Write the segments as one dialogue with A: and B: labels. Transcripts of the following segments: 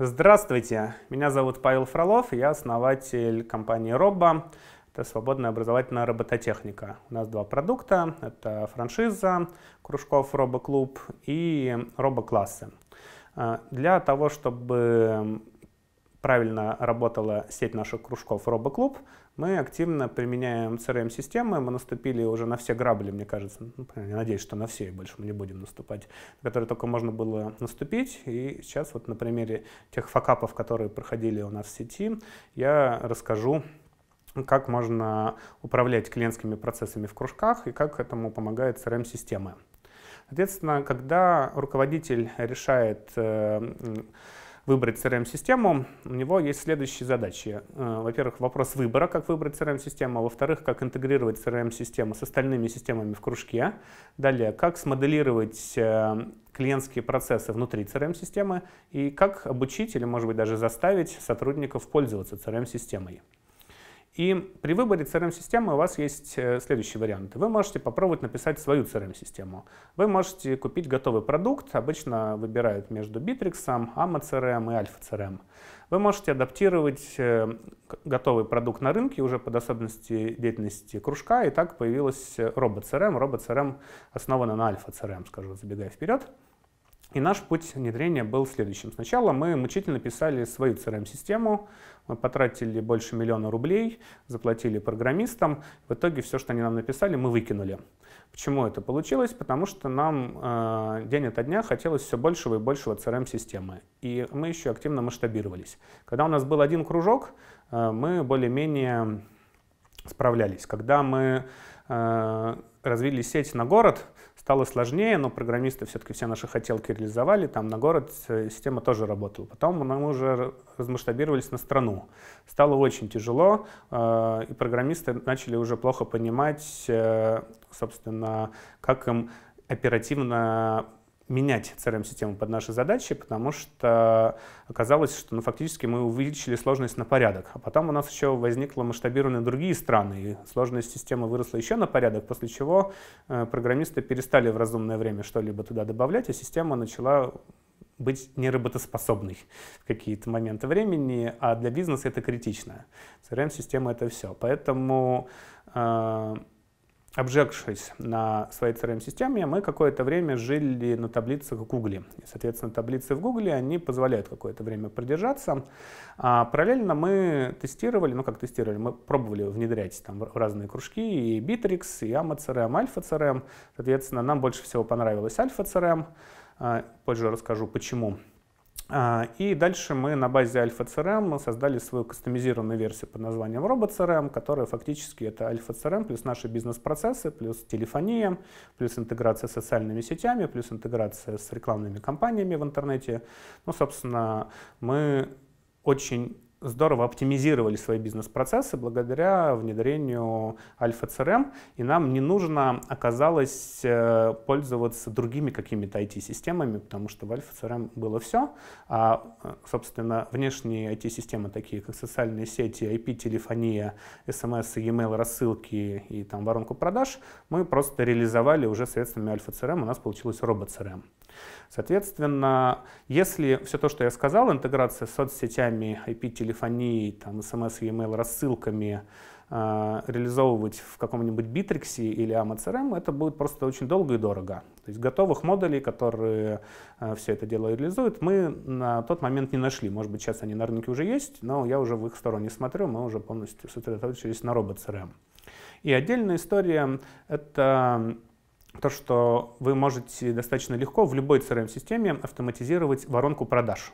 A: Здравствуйте, меня зовут Павел Фролов, я основатель компании «Робба». Это свободная образовательная робототехника. У нас два продукта. Это франшиза кружков «Робоклуб» и «Робоклассы». А, для того, чтобы правильно работала сеть наших кружков «Робоклуб», мы активно применяем CRM-системы, мы наступили уже на все грабли, мне кажется, ну, я надеюсь, что на все, и больше мы не будем наступать, на которые только можно было наступить, и сейчас вот на примере тех факапов, которые проходили у нас в сети, я расскажу, как можно управлять клиентскими процессами в кружках и как этому помогает CRM-система. Соответственно, когда руководитель решает э, выбрать CRM-систему, у него есть следующие задачи. Э, во-первых, вопрос выбора, как выбрать CRM-систему, во-вторых, как интегрировать CRM-систему с остальными системами в кружке. Далее, как смоделировать э, клиентские процессы внутри CRM-системы и как обучить или, может быть, даже заставить сотрудников пользоваться CRM-системой. И при выборе CRM-системы у вас есть э, следующие варианты. Вы можете попробовать написать свою CRM-систему. Вы можете купить готовый продукт, обычно выбирают между Bittrex, AMA CRM и Alpha CRM. Вы можете адаптировать э, готовый продукт на рынке уже под особенности деятельности кружка, и так появилась Robot CRM. Robot CRM основана на Alpha CRM, скажу, забегая вперед. И наш путь внедрения был следующим. Сначала мы мучительно писали свою CRM-систему, мы потратили больше миллиона рублей, заплатили программистам. В итоге все, что они нам написали, мы выкинули. Почему это получилось? Потому что нам э, день ото дня хотелось все большего и большего CRM-системы. Эм и мы еще активно масштабировались. Когда у нас был один кружок, э, мы более-менее справлялись. Когда мы э, развили сеть на город, Стало сложнее, но программисты все-таки все наши хотелки реализовали, там на город э, система тоже работала. Потом мы уже размасштабировались на страну. Стало очень тяжело, э, и программисты начали уже плохо понимать, э, собственно, как им оперативно менять CRM-систему под наши задачи, потому что оказалось, что ну, фактически мы увеличили сложность на порядок. А потом у нас еще возникло масштабирование другие страны, и сложность системы выросла еще на порядок, после чего э, программисты перестали в разумное время что-либо туда добавлять, а система начала быть неработоспособной в какие-то моменты времени, а для бизнеса это критично. CRM-система — это все. Поэтому э, обжегшись на своей CRM-системе, мы какое-то время жили на таблицах в Гугле. И, соответственно, таблицы в Гугле, они позволяют какое-то время продержаться. А параллельно мы тестировали, ну как тестировали, мы пробовали внедрять там разные кружки, и Bittrex, и AMA CRM, Alpha CRM. Соответственно, нам больше всего понравилась Alpha CRM. А, позже расскажу, почему. А, и дальше мы на базе Alpha CRM создали свою кастомизированную версию под названием Robot CRM, которая фактически это Alpha CRM плюс наши бизнес-процессы, плюс телефония, плюс интеграция с социальными сетями, плюс интеграция с рекламными кампаниями в интернете. Ну, собственно, мы очень здорово оптимизировали свои бизнес-процессы благодаря внедрению Альфа-ЦРМ, и нам не нужно оказалось э, пользоваться другими какими-то IT-системами, потому что в Альфа-ЦРМ было все. А, э, собственно, внешние IT-системы, такие как социальные сети, IP-телефония, SMS, e-mail, рассылки и там воронку продаж, мы просто реализовали уже средствами Альфа-ЦРМ, у нас получилось робот-ЦРМ. Соответственно, если все то, что я сказал, интеграция с соцсетями, IP-телефонией, там, SMS, e-mail, рассылками, э, реализовывать в каком-нибудь Битриксе или AMCRM, это будет просто очень долго и дорого. То есть готовых модулей, которые э, все это дело реализуют, мы на тот момент не нашли. Может быть, сейчас они на рынке уже есть, но я уже в их сторону не смотрю, мы уже полностью сосредоточились на робот CRM. И отдельная история — это то, что вы можете достаточно легко в любой CRM-системе автоматизировать воронку продаж.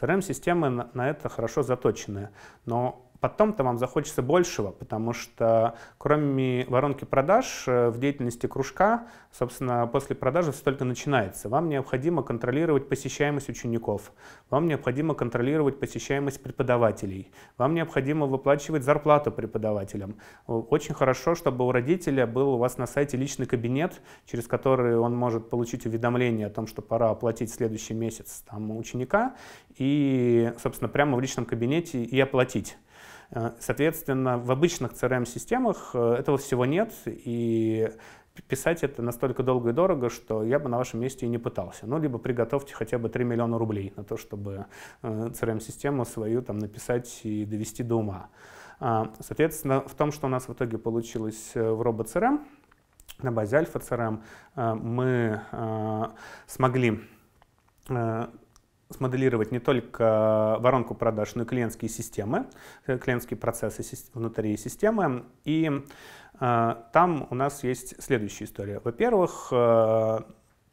A: CRM-системы на это хорошо заточены, но Потом-то вам захочется большего, потому что кроме воронки продаж э, в деятельности кружка, собственно, после продажи все только начинается. Вам необходимо контролировать посещаемость учеников, вам необходимо контролировать посещаемость преподавателей, вам необходимо выплачивать зарплату преподавателям. Очень хорошо, чтобы у родителя был у вас на сайте личный кабинет, через который он может получить уведомление о том, что пора оплатить следующий месяц там, ученика, и, собственно, прямо в личном кабинете и оплатить. Э, соответственно, в обычных CRM-системах э, этого всего нет, и писать это настолько долго и дорого, что я бы на вашем месте и не пытался. Ну, либо приготовьте хотя бы 3 миллиона рублей на то, чтобы э, CRM-систему свою там написать и довести до ума. А, соответственно, в том, что у нас в итоге получилось в Robot CRM, на базе Альфа CRM, мы смогли смоделировать не только воронку продаж, но и клиентские системы, э, клиентские процессы внутри системы. И э, там у нас есть следующая история. Во-первых, э,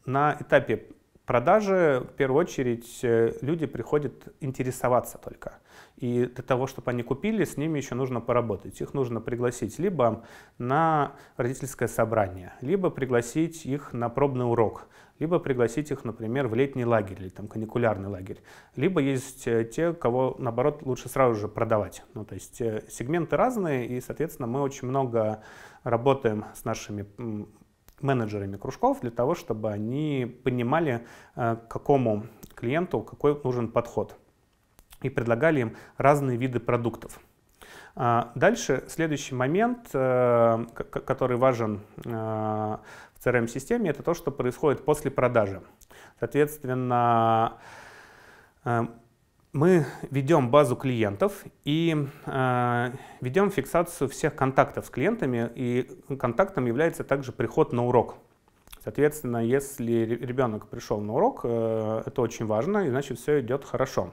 A: на этапе продажи, в первую очередь, э, люди приходят интересоваться только. И для того, чтобы они купили, с ними еще нужно поработать. Их нужно пригласить либо на родительское собрание, либо пригласить их на пробный урок, либо пригласить их, например, в летний лагерь или там каникулярный лагерь. Либо есть э, те, кого, наоборот, лучше сразу же продавать. Ну, то есть э, сегменты разные, и, соответственно, мы очень много работаем с нашими менеджерами кружков для того, чтобы они понимали, э, к какому клиенту какой нужен подход и предлагали им разные виды продуктов. А, дальше следующий момент, э, который важен э, в CRM-системе, это то, что происходит после продажи. Соответственно, мы ведем базу клиентов и э, ведем фиксацию всех контактов с клиентами, и контактом является также приход на урок. Соответственно, если ребенок пришел на урок, э, это очень важно, и значит все идет хорошо.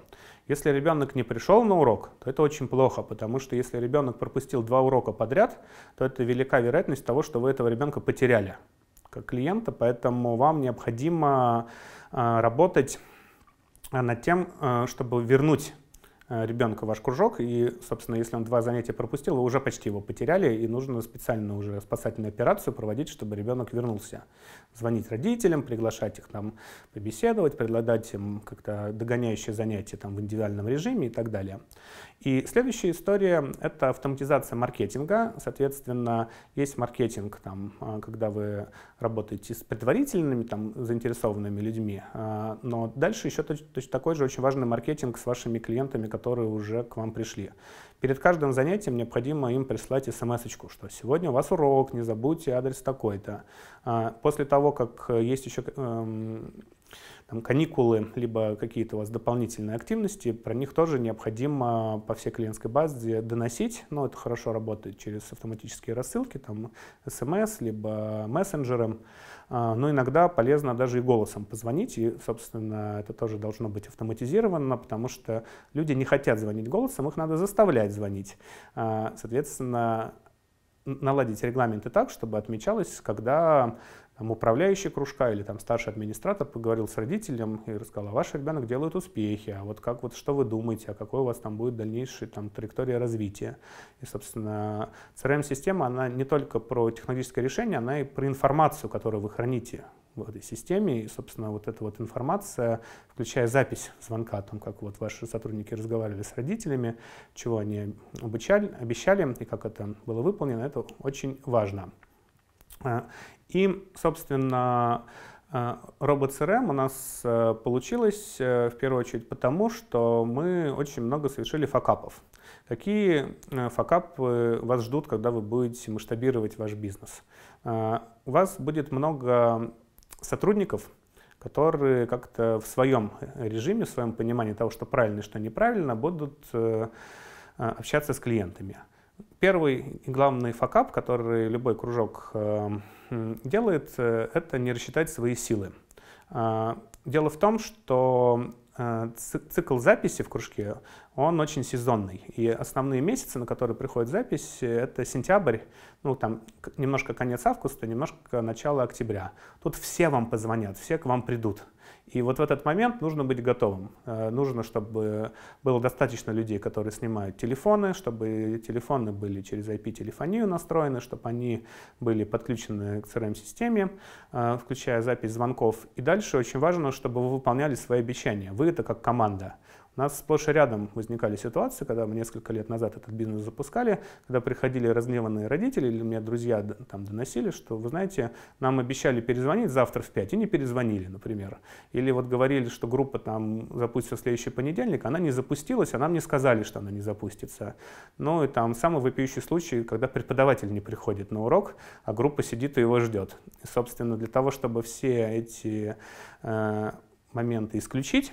A: Если ребенок не пришел на урок, то это очень плохо, потому что если ребенок пропустил два урока подряд, то это велика вероятность того, что вы этого ребенка потеряли как клиента, поэтому вам необходимо э, работать над тем, э, чтобы вернуть Э, ребенка ваш кружок, и, собственно, если он два занятия пропустил, вы уже почти его потеряли, и нужно специально уже спасательную операцию проводить, чтобы ребенок вернулся. Звонить родителям, приглашать их там побеседовать, предлагать им как-то догоняющие занятия там в индивидуальном режиме и так далее. И следующая история — это автоматизация маркетинга. Соответственно, есть маркетинг, там, э, когда вы работаете с предварительными там, заинтересованными людьми, э, но дальше еще точно такой же очень важный маркетинг с вашими клиентами, которые уже к вам пришли. Перед каждым занятием необходимо им прислать смс-очку, что сегодня у вас урок, не забудьте адрес такой-то. А, после того, как э, есть еще эм, там, каникулы, либо какие-то у вас дополнительные активности, про них тоже необходимо по всей клиентской базе доносить. Но ну, это хорошо работает через автоматические рассылки, там, смс, либо мессенджером. А, но иногда полезно даже и голосом позвонить, и, собственно, это тоже должно быть автоматизировано, потому что люди не хотят звонить голосом, их надо заставлять звонить. А, соответственно, наладить регламенты так, чтобы отмечалось, когда там, управляющий кружка или там старший администратор поговорил с родителем и рассказал, а ваш ребенок делает успехи, а вот как вот что вы думаете, а какой у вас там будет дальнейшая там траектория развития. И, собственно, CRM-система, она не только про технологическое решение, она и про информацию, которую вы храните в этой системе. И, собственно, вот эта вот информация, включая запись звонка, о том как вот ваши сотрудники разговаривали с родителями, чего они обучали, обещали и как это было выполнено, это очень важно. Э, и, собственно, э, робот CRM у нас э, получилось в первую очередь потому, что мы очень много совершили факапов. Какие факапы вас ждут, когда вы будете масштабировать ваш бизнес? У вас будет много сотрудников, которые как-то в своем режиме, в своем понимании того, что правильно и что неправильно, будут общаться с клиентами. Первый и главный факап, который любой кружок э, делает, э, это не рассчитать свои силы. А, дело в том, что э, цикл записи в кружке, он очень сезонный. И основные месяцы, на которые приходит запись, это сентябрь, ну там немножко конец августа, немножко начало октября. Тут все вам позвонят, все к вам придут. И вот в этот момент нужно быть готовым. Э, нужно, чтобы было достаточно людей, которые снимают телефоны, чтобы телефоны были через IP-телефонию настроены, чтобы они были подключены к CRM-системе, эм э, включая запись звонков. И дальше очень важно, чтобы вы выполняли свои обещания. Вы это как команда. У нас сплошь и рядом возникали ситуации, когда мы несколько лет назад этот бизнес запускали, когда приходили разгневанные родители или мне друзья там доносили, что, вы знаете, нам обещали перезвонить завтра в 5 и не перезвонили, например. Или вот говорили, что группа там запустится в следующий понедельник, она не запустилась, а нам не сказали, что она не запустится. Ну и там самый вопиющий случай, когда преподаватель не приходит на урок, а группа сидит и его ждет. И, собственно, для того, чтобы все эти э, моменты исключить,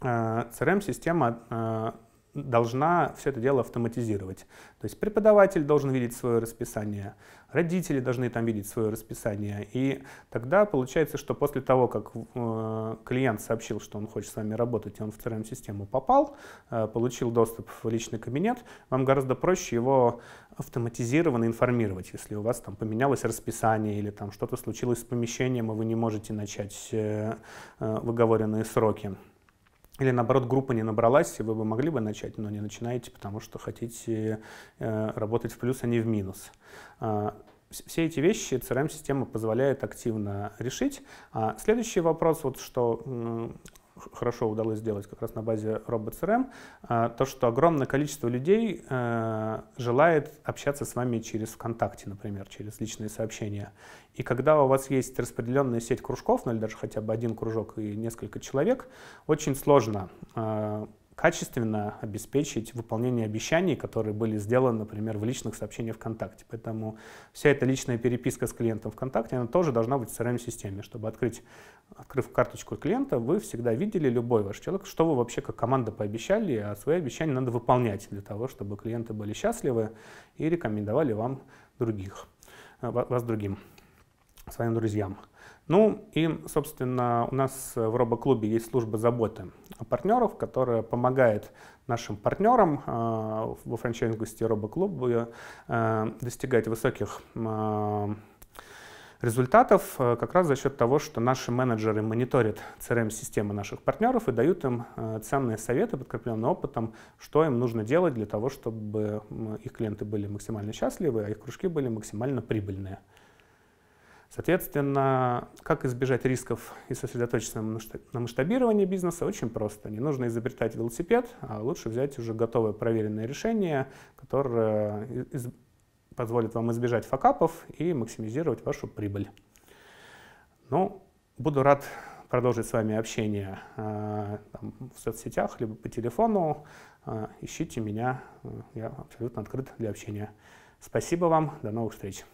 A: Э, CRM-система э, должна все это дело автоматизировать. То есть преподаватель должен видеть свое расписание, родители должны там видеть свое расписание. И тогда получается, что после того, как э, клиент сообщил, что он хочет с вами работать, и он в CRM-систему попал, получил доступ в личный кабинет, вам гораздо проще его автоматизированно информировать, если у вас там поменялось расписание или там что-то случилось с помещением, и вы не можете начать выговоренные сроки. Или наоборот, группа не набралась, и вы бы могли бы начать, но не начинаете, потому что хотите э, работать в плюс, а не в минус. А, все эти вещи CRM-система позволяет активно решить. А следующий вопрос, вот что хорошо удалось сделать как раз на базе RobotCRM, а, то, что огромное количество людей а, желает общаться с вами через ВКонтакте, например, через личные сообщения. И когда у вас есть распределенная сеть кружков, ну или даже хотя бы один кружок и несколько человек, очень сложно а, качественно обеспечить выполнение обещаний, которые были сделаны, например, в личных сообщениях ВКонтакте. Поэтому вся эта личная переписка с клиентом ВКонтакте, она тоже должна быть в CRM-системе, чтобы открыть, открыв карточку клиента, вы всегда видели любой ваш человек, что вы вообще как команда пообещали, а свои обещания надо выполнять для того, чтобы клиенты были счастливы и рекомендовали вам других, э, вас другим, своим друзьям. Ну и, собственно, у нас в робоклубе есть служба заботы партнеров, которая помогает нашим партнерам э, во франчайзинге робоклуба э, достигать высоких э, результатов э, как раз за счет того, что наши менеджеры мониторят CRM-системы наших партнеров и дают им э, ценные советы, подкрепленные опытом, что им нужно делать для того, чтобы их клиенты были максимально счастливы, а их кружки были максимально прибыльные. Соответственно, как избежать рисков и сосредоточиться на масштабировании бизнеса? Очень просто. Не нужно изобретать велосипед, а лучше взять уже готовое проверенное решение, которое позволит вам избежать факапов и максимизировать вашу прибыль. Ну, буду рад продолжить с вами общение э, там, в соцсетях, либо по телефону. Э, ищите меня, э, я абсолютно открыт для общения. Спасибо вам, до новых встреч.